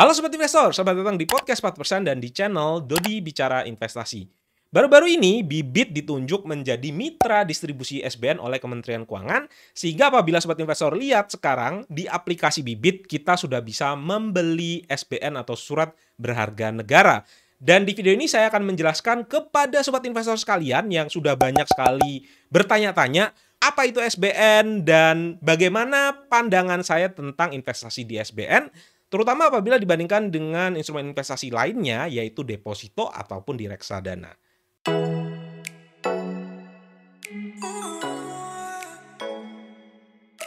Halo Sobat Investor, selamat datang di Podcast 4% dan di channel Dodi Bicara Investasi. Baru-baru ini, Bibit ditunjuk menjadi mitra distribusi SBN oleh Kementerian Keuangan, sehingga apabila Sobat Investor lihat sekarang, di aplikasi Bibit kita sudah bisa membeli SBN atau surat berharga negara. Dan di video ini saya akan menjelaskan kepada Sobat Investor sekalian yang sudah banyak sekali bertanya-tanya, apa itu SBN dan bagaimana pandangan saya tentang investasi di SBN, terutama apabila dibandingkan dengan instrumen investasi lainnya yaitu deposito ataupun di reksadana.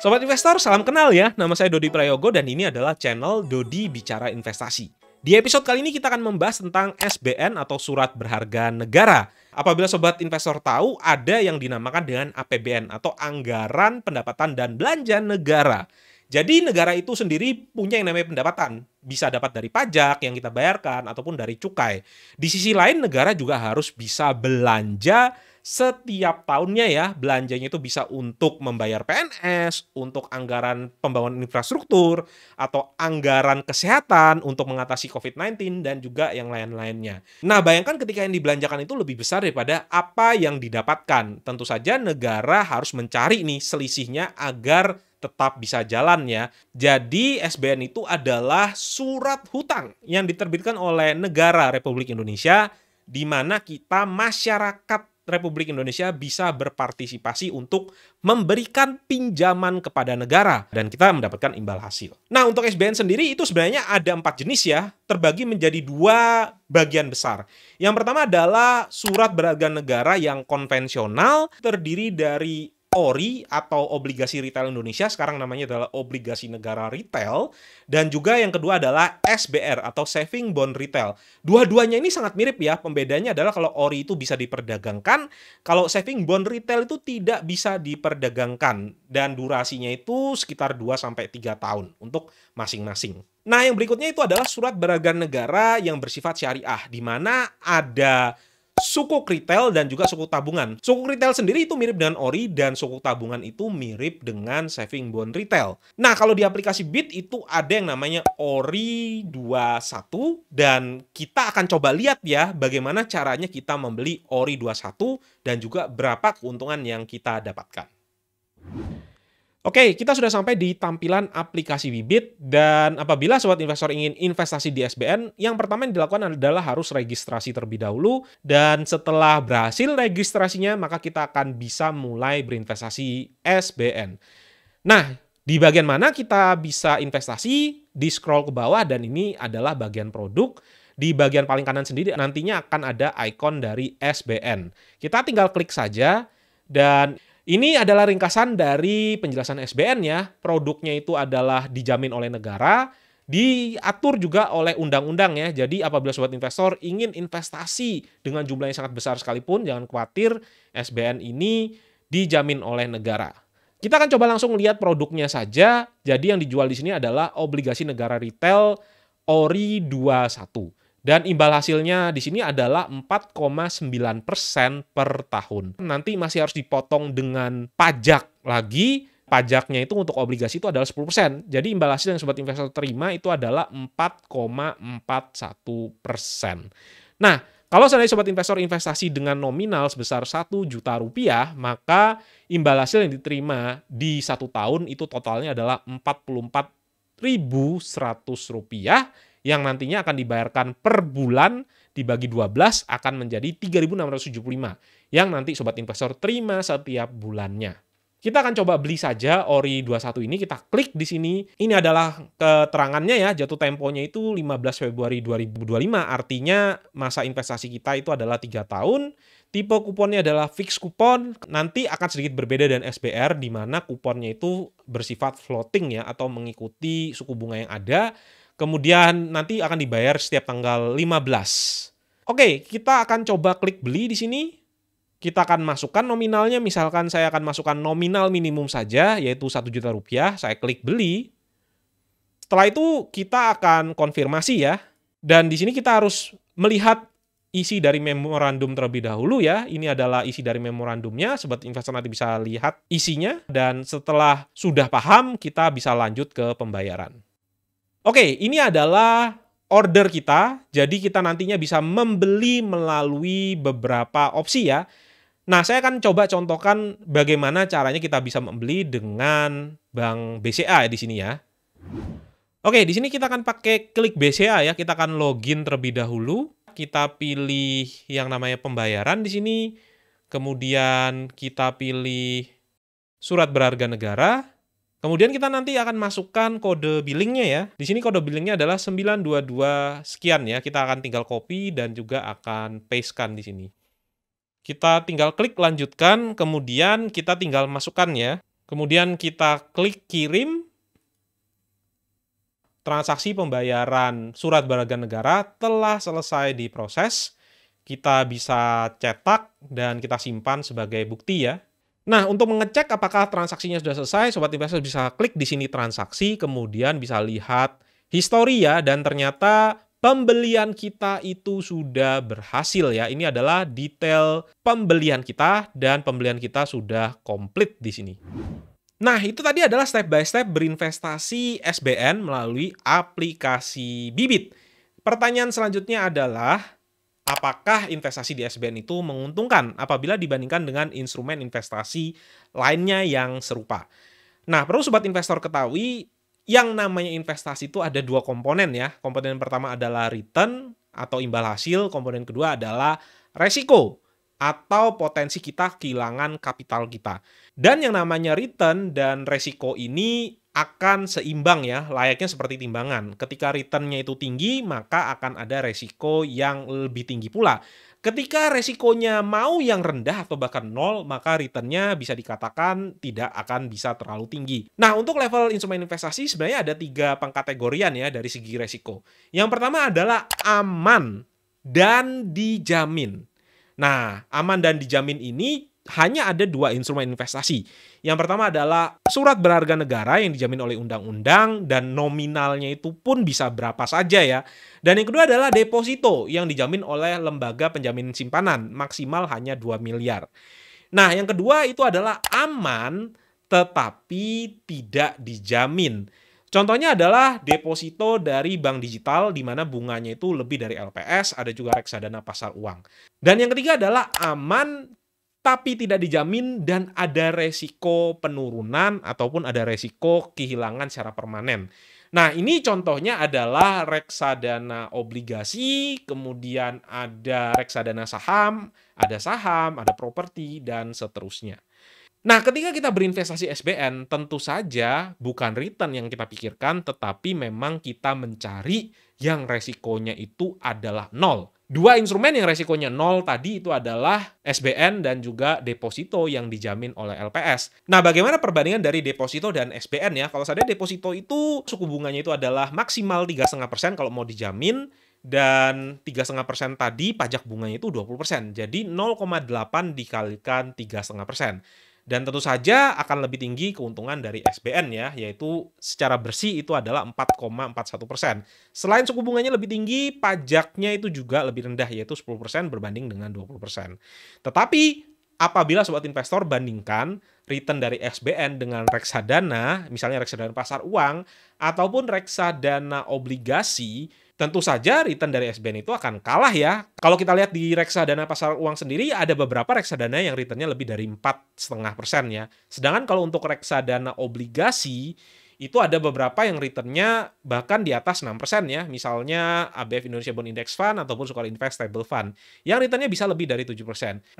Sobat investor, salam kenal ya. Nama saya Dodi Prayogo dan ini adalah channel Dodi Bicara Investasi. Di episode kali ini kita akan membahas tentang SBN atau Surat Berharga Negara. Apabila sobat investor tahu, ada yang dinamakan dengan APBN atau Anggaran Pendapatan dan Belanja Negara. Jadi negara itu sendiri punya yang namanya pendapatan, bisa dapat dari pajak yang kita bayarkan ataupun dari cukai. Di sisi lain negara juga harus bisa belanja setiap tahunnya ya, belanjanya itu bisa untuk membayar PNS, untuk anggaran pembangunan infrastruktur atau anggaran kesehatan untuk mengatasi COVID-19 dan juga yang lain-lainnya. Nah, bayangkan ketika yang dibelanjakan itu lebih besar daripada apa yang didapatkan. Tentu saja negara harus mencari nih selisihnya agar tetap bisa jalan ya. Jadi SBN itu adalah surat hutang yang diterbitkan oleh negara Republik Indonesia di mana kita masyarakat Republik Indonesia bisa berpartisipasi untuk memberikan pinjaman kepada negara dan kita mendapatkan imbal hasil. Nah untuk SBN sendiri itu sebenarnya ada empat jenis ya, terbagi menjadi dua bagian besar. Yang pertama adalah surat berharga negara yang konvensional terdiri dari ORI atau obligasi retail Indonesia sekarang namanya adalah obligasi negara retail dan juga yang kedua adalah SBR atau saving bond retail. Dua-duanya ini sangat mirip ya. Pembedanya adalah kalau ORI itu bisa diperdagangkan, kalau saving bond retail itu tidak bisa diperdagangkan dan durasinya itu sekitar 2 sampai 3 tahun untuk masing-masing. Nah, yang berikutnya itu adalah surat beragam negara yang bersifat syariah di mana ada suku kritel dan juga suku tabungan. Suku kritel sendiri itu mirip dengan ori dan suku tabungan itu mirip dengan saving bond retail. Nah, kalau di aplikasi Bit itu ada yang namanya ori 21 dan kita akan coba lihat ya bagaimana caranya kita membeli ori 21 dan juga berapa keuntungan yang kita dapatkan. Oke, kita sudah sampai di tampilan aplikasi Wibit dan apabila sobat investor ingin investasi di SBN, yang pertama yang dilakukan adalah harus registrasi terlebih dahulu dan setelah berhasil registrasinya maka kita akan bisa mulai berinvestasi SBN. Nah, di bagian mana kita bisa investasi? Di scroll ke bawah dan ini adalah bagian produk di bagian paling kanan sendiri nantinya akan ada ikon dari SBN. Kita tinggal klik saja dan ini adalah ringkasan dari penjelasan SBN ya. Produknya itu adalah dijamin oleh negara, diatur juga oleh undang-undang ya. Jadi apabila sobat investor ingin investasi dengan jumlah yang sangat besar sekalipun, jangan khawatir SBN ini dijamin oleh negara. Kita akan coba langsung lihat produknya saja. Jadi yang dijual di sini adalah obligasi negara retail ORI 21. Dan imbal hasilnya di sini adalah 4,9 persen per tahun. Nanti masih harus dipotong dengan pajak lagi. Pajaknya itu untuk obligasi itu adalah 10 persen. Jadi imbal hasil yang sobat investor terima itu adalah 4,41 persen. Nah, kalau seandainya sobat investor investasi dengan nominal sebesar 1 juta rupiah, maka imbal hasil yang diterima di satu tahun itu totalnya adalah 44.100 rupiah yang nantinya akan dibayarkan per bulan dibagi 12 akan menjadi 3.675 yang nanti sobat investor terima setiap bulannya. Kita akan coba beli saja ori 21 ini, kita klik di sini. Ini adalah keterangannya ya, jatuh temponya itu 15 Februari 2025, artinya masa investasi kita itu adalah tiga tahun. Tipe kuponnya adalah fix kupon, nanti akan sedikit berbeda dan SBR, di mana kuponnya itu bersifat floating ya, atau mengikuti suku bunga yang ada. Kemudian nanti akan dibayar setiap tanggal 15. Oke, kita akan coba klik beli di sini. Kita akan masukkan nominalnya, misalkan saya akan masukkan nominal minimum saja, yaitu satu juta rupiah. Saya klik beli. Setelah itu kita akan konfirmasi ya. Dan di sini kita harus melihat isi dari memorandum terlebih dahulu ya. Ini adalah isi dari memorandumnya, Sebab investor nanti bisa lihat isinya dan setelah sudah paham kita bisa lanjut ke pembayaran. Oke, ini adalah order kita. Jadi kita nantinya bisa membeli melalui beberapa opsi ya. Nah, saya akan coba contohkan bagaimana caranya kita bisa membeli dengan bank BCA di sini ya. Oke, di sini kita akan pakai klik BCA ya. Kita akan login terlebih dahulu. Kita pilih yang namanya pembayaran di sini. Kemudian kita pilih surat berharga negara Kemudian kita nanti akan masukkan kode billingnya ya. Di sini kode billingnya adalah 922 sekian ya. Kita akan tinggal copy dan juga akan paste kan di sini. Kita tinggal klik lanjutkan, kemudian kita tinggal masukkan ya. Kemudian kita klik kirim transaksi pembayaran surat berharga negara telah selesai diproses. Kita bisa cetak dan kita simpan sebagai bukti ya. Nah, untuk mengecek apakah transaksinya sudah selesai, sobat investor bisa klik di sini transaksi, kemudian bisa lihat histori ya dan ternyata pembelian kita itu sudah berhasil ya. Ini adalah detail pembelian kita dan pembelian kita sudah komplit di sini. Nah, itu tadi adalah step by step berinvestasi SBN melalui aplikasi Bibit. Pertanyaan selanjutnya adalah apakah investasi di SBN itu menguntungkan apabila dibandingkan dengan instrumen investasi lainnya yang serupa. Nah, perlu sobat investor ketahui yang namanya investasi itu ada dua komponen ya. Komponen pertama adalah return atau imbal hasil, komponen kedua adalah resiko atau potensi kita kehilangan kapital kita. Dan yang namanya return dan resiko ini akan seimbang ya, layaknya seperti timbangan. Ketika returnnya itu tinggi, maka akan ada resiko yang lebih tinggi pula. Ketika resikonya mau yang rendah atau bahkan nol, maka returnnya bisa dikatakan tidak akan bisa terlalu tinggi. Nah, untuk level instrumen investasi sebenarnya ada tiga pengkategorian ya dari segi resiko. Yang pertama adalah aman dan dijamin. Nah, aman dan dijamin ini hanya ada dua instrumen investasi. Yang pertama adalah surat berharga negara yang dijamin oleh undang-undang dan nominalnya itu pun bisa berapa saja ya. Dan yang kedua adalah deposito yang dijamin oleh lembaga penjamin simpanan maksimal hanya 2 miliar. Nah, yang kedua itu adalah aman tetapi tidak dijamin. Contohnya adalah deposito dari bank digital di mana bunganya itu lebih dari LPS, ada juga reksadana pasar uang. Dan yang ketiga adalah aman tapi tidak dijamin dan ada resiko penurunan ataupun ada resiko kehilangan secara permanen. Nah, ini contohnya adalah reksadana obligasi, kemudian ada reksadana saham, ada saham, ada properti, dan seterusnya. Nah, ketika kita berinvestasi SBN, tentu saja bukan return yang kita pikirkan, tetapi memang kita mencari yang resikonya itu adalah nol Dua instrumen yang resikonya nol tadi itu adalah SBN dan juga deposito yang dijamin oleh LPS. Nah, bagaimana perbandingan dari deposito dan SBN ya? Kalau saya deposito itu suku bunganya itu adalah maksimal 3,5% kalau mau dijamin dan 3,5% tadi pajak bunganya itu 20%. Jadi 0,8 dikalikan 3,5%. Dan tentu saja akan lebih tinggi keuntungan dari SBN ya, yaitu secara bersih itu adalah 4,41 persen. Selain suku bunganya lebih tinggi, pajaknya itu juga lebih rendah yaitu 10 persen berbanding dengan 20 persen. Tetapi apabila sobat investor bandingkan return dari SBN dengan reksadana, misalnya reksadana pasar uang, ataupun reksadana obligasi, Tentu saja return dari SBN itu akan kalah ya. Kalau kita lihat di reksadana pasar uang sendiri ada beberapa reksadana yang returnnya lebih dari 4,5% ya. Sedangkan kalau untuk reksadana obligasi itu ada beberapa yang returnnya bahkan di atas 6% ya. Misalnya ABF Indonesia Bond Index Fund ataupun Sukal Invest Stable Fund yang returnnya bisa lebih dari 7%.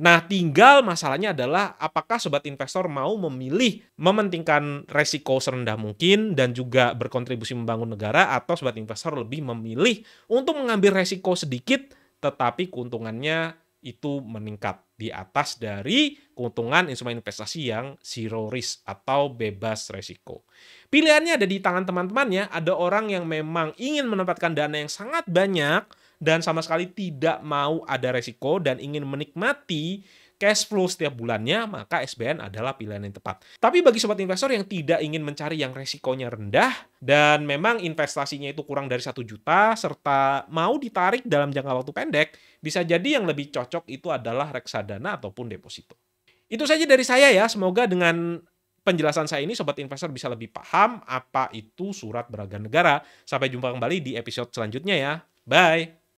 Nah, tinggal masalahnya adalah apakah sobat investor mau memilih mementingkan resiko serendah mungkin dan juga berkontribusi membangun negara atau sobat investor lebih memilih untuk mengambil resiko sedikit tetapi keuntungannya itu meningkat di atas dari keuntungan instrumen investasi yang zero risk atau bebas resiko. Pilihannya ada di tangan teman-temannya, ada orang yang memang ingin menempatkan dana yang sangat banyak dan sama sekali tidak mau ada resiko dan ingin menikmati cash flow setiap bulannya, maka SBN adalah pilihan yang tepat. Tapi bagi sobat investor yang tidak ingin mencari yang resikonya rendah dan memang investasinya itu kurang dari satu juta serta mau ditarik dalam jangka waktu pendek, bisa jadi yang lebih cocok itu adalah reksadana ataupun deposito. Itu saja dari saya ya. Semoga dengan penjelasan saya ini sobat investor bisa lebih paham apa itu surat berharga negara. Sampai jumpa kembali di episode selanjutnya ya. Bye.